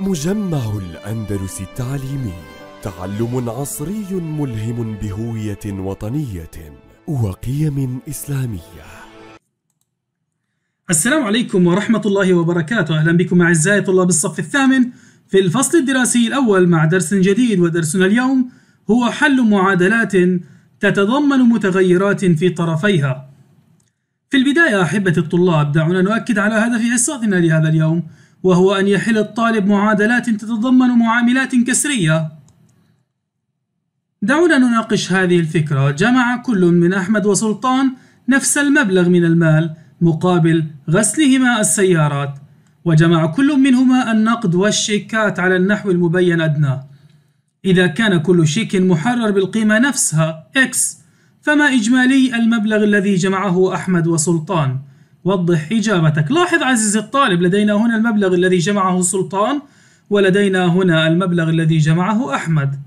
مجمع الأندلس التعليمي تعلم عصري ملهم بهوية وطنية وقيم إسلامية السلام عليكم ورحمة الله وبركاته أهلا بكم أعزائي طلاب الصف الثامن في الفصل الدراسي الأول مع درس جديد ودرسنا اليوم هو حل معادلات تتضمن متغيرات في طرفيها في البداية أحبة الطلاب دعونا نؤكد على هدف حصتنا لهذا اليوم وهو أن يحل الطالب معادلات تتضمن معاملات كسرية دعونا نناقش هذه الفكرة جمع كل من أحمد وسلطان نفس المبلغ من المال مقابل غسلهما السيارات وجمع كل منهما النقد والشيكات على النحو المبين أدناه إذا كان كل شيك محرر بالقيمة نفسها X فما إجمالي المبلغ الذي جمعه أحمد وسلطان وضح إجابتك لاحظ عزيزي الطالب لدينا هنا المبلغ الذي جمعه سلطان ولدينا هنا المبلغ الذي جمعه أحمد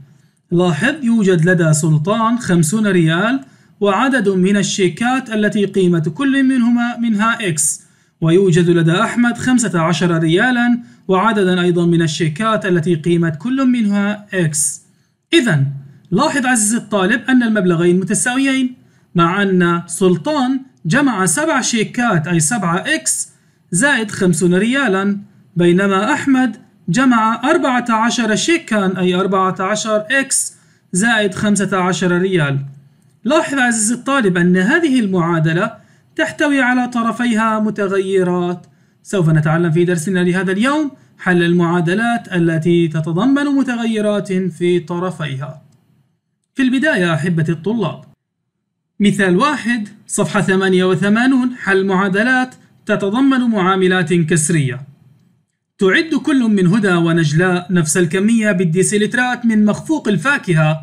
لاحظ يوجد لدى سلطان 50 ريال وعدد من الشيكات التي قيمة كل منهما منها إكس ويوجد لدى أحمد 15 ريالا وعددا أيضا من الشيكات التي قيمة كل منها إكس إذا لاحظ عزيزي الطالب أن المبلغين متساويين مع أن سلطان جمع سبع شيكات أي سبعة إكس زائد خمسون ريالا بينما أحمد جمع أربعة عشر شيكا أي أربعة عشر إكس زائد خمسة عشر ريال لاحظ عزيزي الطالب أن هذه المعادلة تحتوي على طرفيها متغيرات سوف نتعلم في درسنا لهذا اليوم حل المعادلات التي تتضمن متغيرات في طرفيها في البداية أحبة الطلاب مثال واحد صفحة 88 حل معادلات تتضمن معاملات كسرية تعد كل من هدى ونجلاء نفس الكمية بالديسيلترات من مخفوق الفاكهة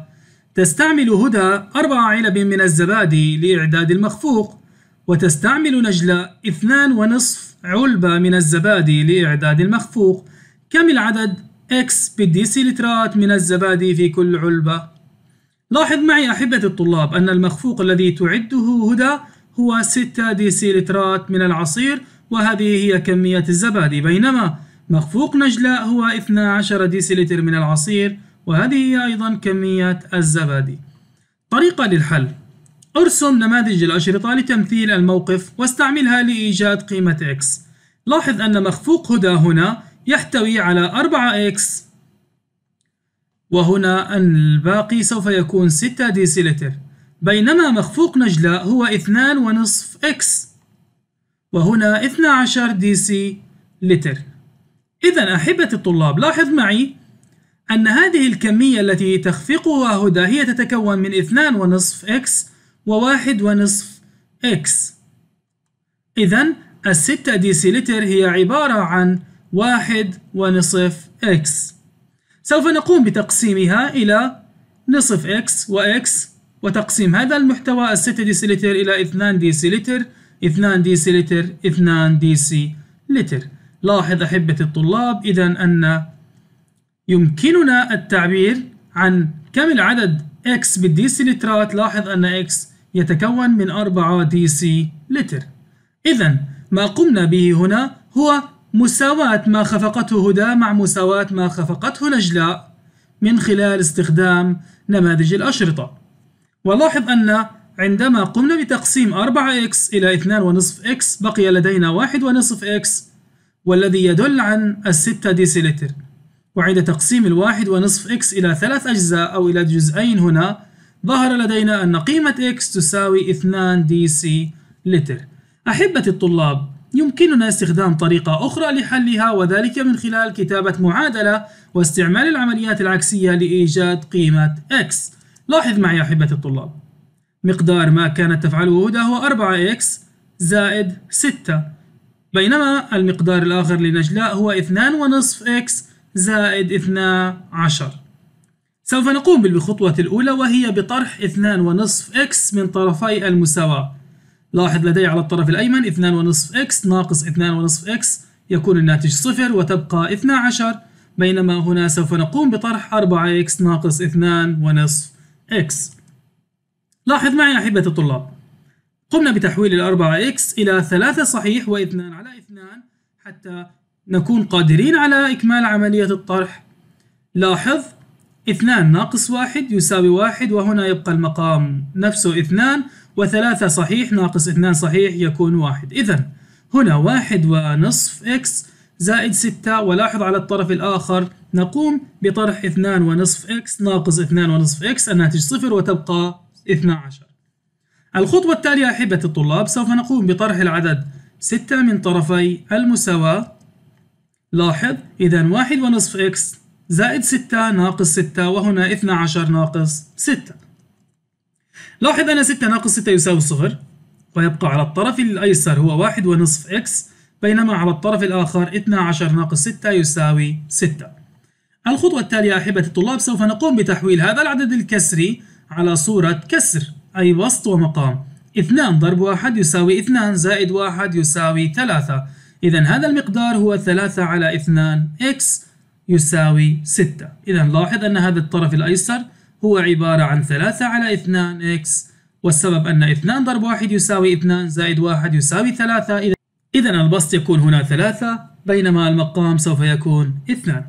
تستعمل هدى أربع علب من الزبادي لإعداد المخفوق وتستعمل نجلاء اثنان ونصف علبة من الزبادي لإعداد المخفوق كم العدد X بالديسيلترات من الزبادي في كل علبة لاحظ معي أحبة الطلاب أن المخفوق الذي تعده هدى هو 6 لترات من العصير وهذه هي كمية الزبادي بينما مخفوق نجلاء هو 12 لتر من العصير وهذه هي أيضا كمية الزبادي طريقة للحل ارسم نماذج الأشرطة لتمثيل الموقف واستعملها لإيجاد قيمة x لاحظ أن مخفوق هدى هنا يحتوي على 4x وهنا أن الباقي سوف يكون 6 ديسيلتر بينما مخفوق نجلة هو 2.5 إكس وهنا 12 ديسي لتر إذا أحبة الطلاب لاحظ معي أن هذه الكمية التي تخفقها هدى هي تتكون من 2.5 إكس و1.5 إكس إذا الستة ديسيلتر هي عبارة عن واحد ونصف إكس سوف نقوم بتقسيمها إلى نصف x وx وتقسيم هذا المحتوى الستة ديسيلتر إلى 2 ديسيلتر 2 ديسيلتر 2 ديسيلتر لاحظ أحبة الطلاب إذا أن يمكننا التعبير عن كم العدد x بالديسيلترات لاحظ أن x يتكون من 4 ديسيلتر إذا ما قمنا به هنا هو مساواة ما خفقته هدى مع مساواة ما خفقته نجلاء من خلال استخدام نماذج الأشرطة ولاحظ أن عندما قمنا بتقسيم 4x إلى 2.5x بقي لدينا 1.5x والذي يدل عن الستة ديسيلتر وعند تقسيم الواحد ونصف x إلى ثلاث أجزاء أو إلى جزئين هنا ظهر لدينا أن قيمة x تساوي 2 دي سي لتر أحبة الطلاب يمكننا استخدام طريقة أخرى لحلها وذلك من خلال كتابة معادلة واستعمال العمليات العكسية لإيجاد قيمة x لاحظ معي يا أحبة الطلاب مقدار ما كانت تفعله هدى هو 4x زائد 6 بينما المقدار الآخر لنجلاء هو 2.5x زائد 12 سوف نقوم بالخطوة الأولى وهي بطرح 2.5x من طرفي المساواة لاحظ لدي على الطرف الايمن 2 ونصف 2.5x ناقص 2 ونصف x يكون الناتج صفر وتبقى 12 بينما هنا سوف نقوم بطرح 4x ناقص 2 ونصف x لاحظ معي أحبة الطلاب قمنا بتحويل ال 4x إلى 3 صحيح و2 على 2 حتى نكون قادرين على إكمال عملية الطرح لاحظ 2 ناقص 1 يساوي 1 وهنا يبقى المقام نفسه 2 وثلاثة صحيح ناقص اثنان صحيح يكون واحد إذا هنا واحد ونصف إكس زائد ستة ولاحظ على الطرف الآخر نقوم بطرح اثنان ونصف إكس ناقص اثنان ونصف إكس الناتج صفر وتبقى 12 الخطوة التالية أحبة الطلاب سوف نقوم بطرح العدد ستة من طرفي المساواة لاحظ إذا واحد ونصف إكس زائد ستة ناقص ستة وهنا 12 ناقص ستة لاحظ أن 6 ناقص 6 يساوي صفر ويبقى على الطرف الأيسر هو واحد ونصف إكس بينما على الطرف الآخر 12 ناقص 6 يساوي 6 الخطوة التالية أحبة الطلاب سوف نقوم بتحويل هذا العدد الكسري على صورة كسر أي وسط ومقام 2 ضرب 1 يساوي 2 زائد 1 يساوي 3 إذا هذا المقدار هو 3 على 2 إكس يساوي 6 إذا لاحظ أن هذا الطرف الأيسر هو عبارة عن 3 على 2 x والسبب أن 2 ضرب 1 يساوي 2 زائد 1 يساوي 3 إذا البسط يكون هنا 3 بينما المقام سوف يكون 2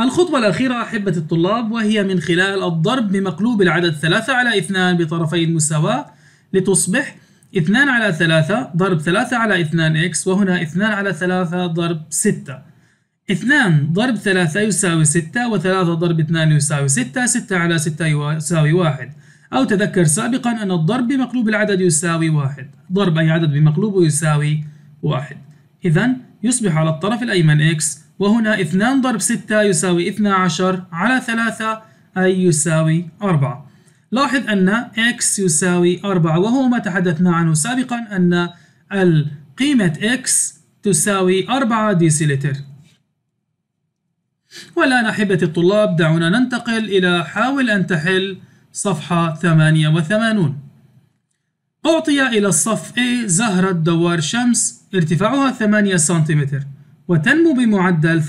الخطوة الأخيرة أحبة الطلاب وهي من خلال الضرب بمقلوب العدد 3 على 2 بطرفي المساواة لتصبح 2 على 3 ضرب 3 على 2 x وهنا 2 على 3 ضرب 6 2 ضرب 3 يساوي 6 و3 ضرب 2 يساوي 6 6 على 6 يساوي 1 أو تذكر سابقا أن الضرب بمقلوب العدد يساوي 1 ضرب أي عدد بمقلوبه يساوي 1 إذا يصبح على الطرف الأيمن x وهنا 2 ضرب 6 يساوي 12 على 3 أي يساوي 4 لاحظ أن x يساوي 4 وهو ما تحدثنا عنه سابقا أن قيمة x تساوي 4 ديسيلتر والآن أحبتي الطلاب دعونا ننتقل إلى حاول أن تحل صفحة 88 أعطي إلى الصف A زهرة دوار شمس ارتفاعها 8 سنتيمتر وتنمو بمعدل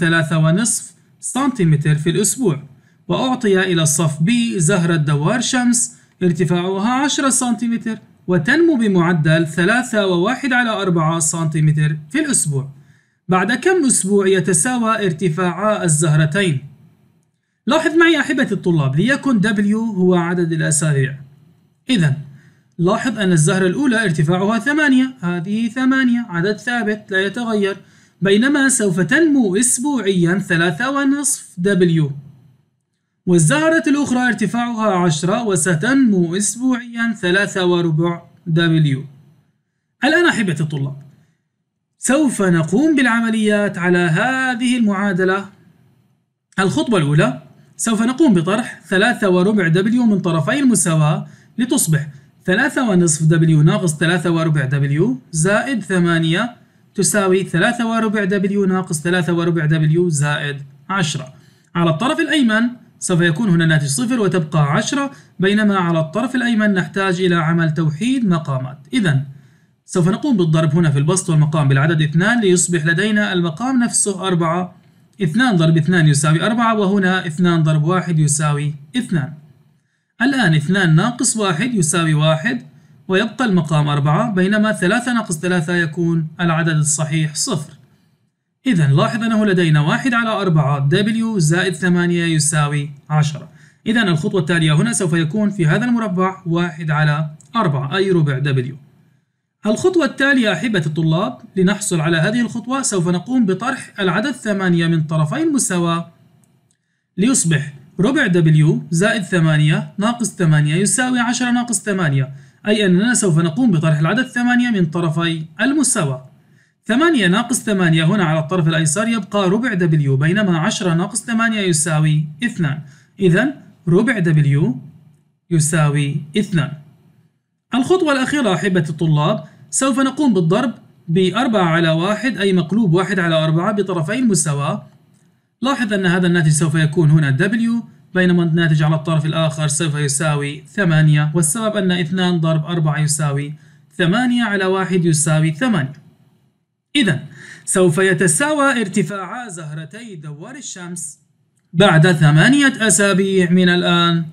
3.5 سنتيمتر في الأسبوع وأعطي إلى الصف B زهرة دوار شمس ارتفاعها 10 سنتيمتر وتنمو بمعدل 3.1 على 4 سنتيمتر في الأسبوع بعد كم أسبوع يتساوى ارتفاعا الزهرتين؟ لاحظ معي أحبة الطلاب ليكن W هو عدد الأسابيع إذا لاحظ أن الزهرة الأولى ارتفاعها ثمانية هذه ثمانية عدد ثابت لا يتغير بينما سوف تنمو أسبوعيا ثلاثة ونصف W والزهرة الأخرى ارتفاعها عشرة وستنمو أسبوعيا ثلاثة وربع W الآن أحبة الطلاب سوف نقوم بالعمليات على هذه المعادلة الخطوة الأولى سوف نقوم بطرح ثلاثة وربع W من طرفي المساواة لتصبح ثلاثة ونصف W ناقص ثلاثة وربع W زائد ثمانية تساوي ثلاثة وربع W ناقص ثلاثة وربع W زائد عشرة على الطرف الأيمن سوف يكون هنا الناتج صفر وتبقى عشرة بينما على الطرف الأيمن نحتاج إلى عمل توحيد مقامات إذا سوف نقوم بالضرب هنا في البسط والمقام بالعدد 2 ليصبح لدينا المقام نفسه 4 2 ضرب 2 يساوي 4 وهنا 2 ضرب 1 يساوي 2 الآن 2 ناقص 1 يساوي 1 ويبقى المقام 4 بينما 3 ناقص 3 يكون العدد الصحيح صفر إذا لاحظ أنه لدينا 1 على 4 W زائد 8 يساوي 10 إذا الخطوة التالية هنا سوف يكون في هذا المربع 1 على 4 أي ربع W الخطوة التالية أحبة الطلاب لنحصل على هذه الخطوة سوف نقوم بطرح العدد ثمانية من طرفي المساواة ليصبح ربع W زائد ثمانية ناقص ثمانية يساوي عشرة ناقص ثمانية أي أننا سوف نقوم بطرح العدد ثمانية من طرفي المساواة ثمانية ناقص ثمانية هنا على الطرف الأيسر يبقى ربع W بينما عشرة ناقص ثمانية يساوي اثنان إذن ربع W يساوي اثنان الخطوة الأخيرة أحبة الطلاب سوف نقوم بالضرب بأربعة على واحد أي مقلوب واحد على أربعة بطرفي المستوى لاحظ أن هذا الناتج سوف يكون هنا W بينما الناتج على الطرف الآخر سوف يساوي ثمانية والسبب أن اثنان ضرب أربعة يساوي ثمانية على واحد يساوي ثمانية إذا سوف يتساوى ارتفاعا زهرتي دوار الشمس بعد ثمانية أسابيع من الآن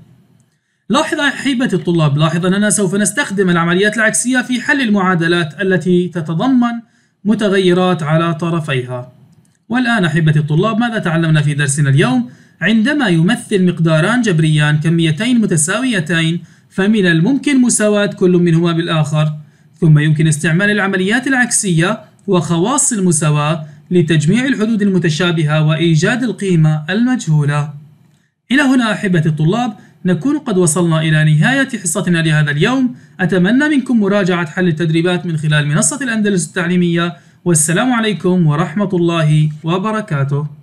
لاحظ حيبة الطلاب لاحظ أننا سوف نستخدم العمليات العكسية في حل المعادلات التي تتضمن متغيرات على طرفيها والآن أحبة الطلاب ماذا تعلمنا في درسنا اليوم؟ عندما يمثل مقداران جبريان كميتين متساويتين فمن الممكن مساواة كل منهما بالآخر ثم يمكن استعمال العمليات العكسية وخواص المساواة لتجميع الحدود المتشابهة وإيجاد القيمة المجهولة إلى هنا أحبة الطلاب نكون قد وصلنا إلى نهاية حصتنا لهذا اليوم أتمنى منكم مراجعة حل التدريبات من خلال منصة الأندلس التعليمية والسلام عليكم ورحمة الله وبركاته